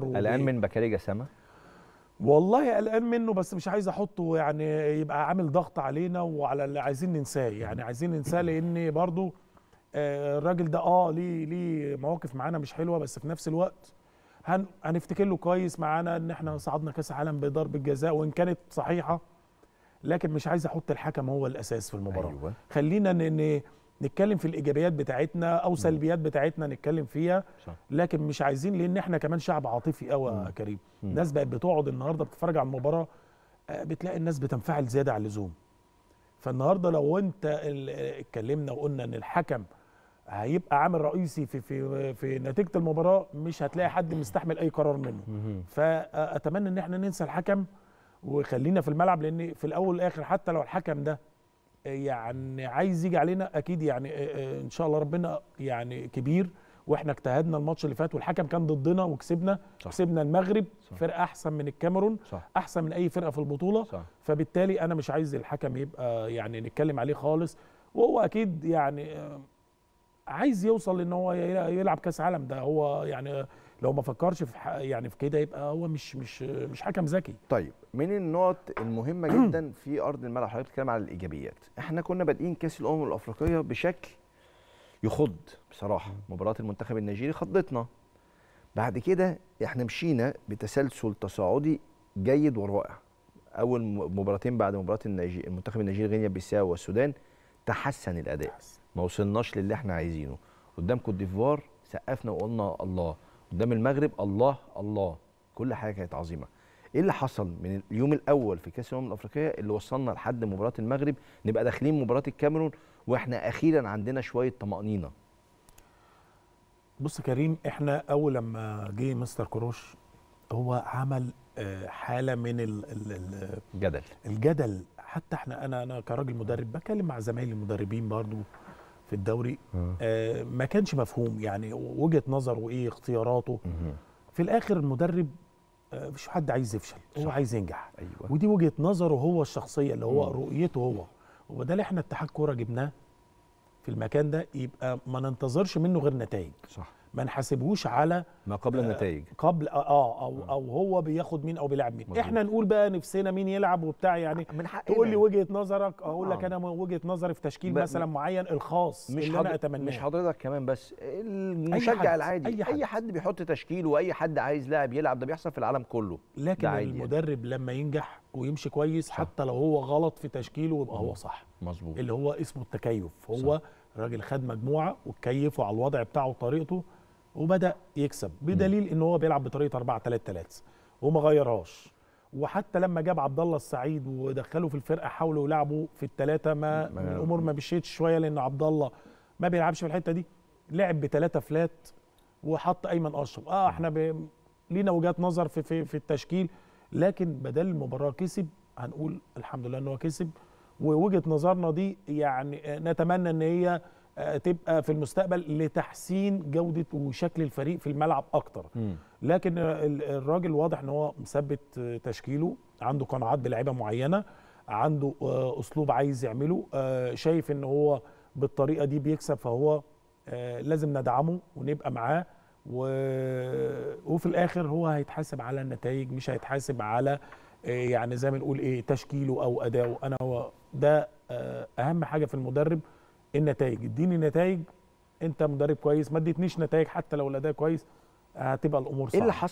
قلقان من بكاري جسامه والله قلقان منه بس مش عايز احطه يعني يبقى عامل ضغط علينا وعلى اللي عايزين ننساه يعني عايزين ننساه لان برضو آه، الراجل ده اه ليه ليه مواقف معانا مش حلوه بس في نفس الوقت هن هنفتكر له كويس معانا ان احنا صعدنا كاس عالم بضرب الجزاء وان كانت صحيحه لكن مش عايز احط الحكم هو الاساس في المباراه أيوة. خلينا ان نتكلم في الايجابيات بتاعتنا او سلبيات بتاعتنا نتكلم فيها لكن مش عايزين لان احنا كمان شعب عاطفي قوي يا كريم الناس بقت بتقعد النهارده بتتفرج على المباراه آه، بتلاقي الناس بتنفعل زياده عن اللزوم فالنهارده لو انت اتكلمنا وقلنا ان الحكم هيبقى عامل رئيسي في في في نتيجه المباراه مش هتلاقي حد مستحمل اي قرار منه فاتمنى ان احنا ننسى الحكم وخلينا في الملعب لان في الاول والاخر حتى لو الحكم ده يعني عايز يجي علينا اكيد يعني آه، آه، ان شاء الله ربنا يعني كبير واحنا اجتهدنا الماتش اللي فات والحكم كان ضدنا وكسبنا صح. كسبنا المغرب صح. فرقه احسن من الكاميرون صح. احسن من اي فرقه في البطوله صح. فبالتالي انا مش عايز الحكم يبقى يعني نتكلم عليه خالص وهو اكيد يعني آه، عايز يوصل ان هو يلعب كاس عالم ده هو يعني لو ما فكرش في يعني في كده يبقى هو مش مش مش حكم ذكي طيب من النقط المهمه جدا في ارض الملعب حضرتك بتتكلم على الايجابيات احنا كنا بادئين كاس الامم الافريقيه بشكل يخض بصراحه مباراه المنتخب النيجيري خضتنا بعد كده احنا مشينا بتسلسل تصاعدي جيد ورائع اول مباراتين بعد مباراه النيجي المنتخب النيجيري غينيا بيساو والسودان تحسن الاداء ما وصلناش للي احنا عايزينه قدام كوت ديفوار سقفنا وقلنا الله قدام المغرب الله الله كل حاجه كانت عظيمه ايه اللي حصل من اليوم الاول في كاس الامم الافريقيه اللي وصلنا لحد مباراه المغرب نبقى داخلين مباراه الكاميرون واحنا اخيرا عندنا شويه طمانينه بص كريم احنا اول لما جه مستر كروش هو عمل آه، حاله من الجدل الجدل حتى احنا انا انا كراجل مدرب بكلم مع زمايلي المدربين برضو في الدوري آه. آه ما كانش مفهوم يعني وجهه نظره ايه اختياراته في الاخر المدرب آه، مش حد عايز يفشل هو عايز ينجح أيوة. ودي وجهه نظره هو الشخصيه اللي هو مم. رؤيته هو وده اللي احنا اتحاد كوره جبناه في المكان ده يبقى ما ننتظرش منه غير نتائج صح ما نحاسبهوش على ما قبل آه، النتائج قبل اه, آه، او آه. او هو بياخد مين او بيلعب مين مزبوط. احنا نقول بقى نفسنا مين يلعب وبتاع يعني آه، من حقنا تقول لي وجهه نظرك اقول لك آه. انا وجهه نظري في تشكيل ب... مثلا معين الخاص مش اللي حضر... انا اتمناه مش حضرتك كمان بس المشجع العادي اي حد, أي حد بيحط تشكيل واي حد عايز لاعب يلعب ده بيحصل في العالم كله لكن يعني. المدرب يعني. لما ينجح ويمشي كويس صح. حتى لو هو غلط في تشكيله يبقى هو صح مظبوط اللي هو اسمه التكيف هو صح. راجل خد مجموعه وتكيفه على الوضع بتاعه وطريقته وبدا يكسب بدليل ان هو بيلعب بطريقه 4 3 3 وما غيرهاش وحتى لما جاب عبد الله السعيد ودخله في الفرقه حاولوا يلعبوا في الثلاثه ما الامور ما مشيتش شويه لان عبد الله ما بيلعبش في الحته دي لعب بثلاثه فلات وحط ايمن اشرف اه احنا ب... لينا وجهات نظر في في في التشكيل لكن بدل المباراه كسب هنقول الحمد لله ان هو كسب ووجهه نظرنا دي يعني نتمنى ان هي آه، تبقى في المستقبل لتحسين جوده وشكل الفريق في الملعب اكتر لكن الراجل واضح ان هو مثبت تشكيله عنده قناعات بلعيبه معينه عنده آه، اسلوب عايز يعمله آه، شايف ان هو بالطريقه دي بيكسب فهو لازم ندعمه ونبقى معاه و... وفي الاخر هو هيتحاسب على النتائج مش هيتحاسب على يعني زي ما نقول ايه تشكيله او اداؤه انا هو ده اهم حاجه في المدرب النتائج اديني نتائج انت مدرب كويس ما اديتنيش نتائج حتى لو الاداء كويس هتبقى الامور إيه صعبه ايه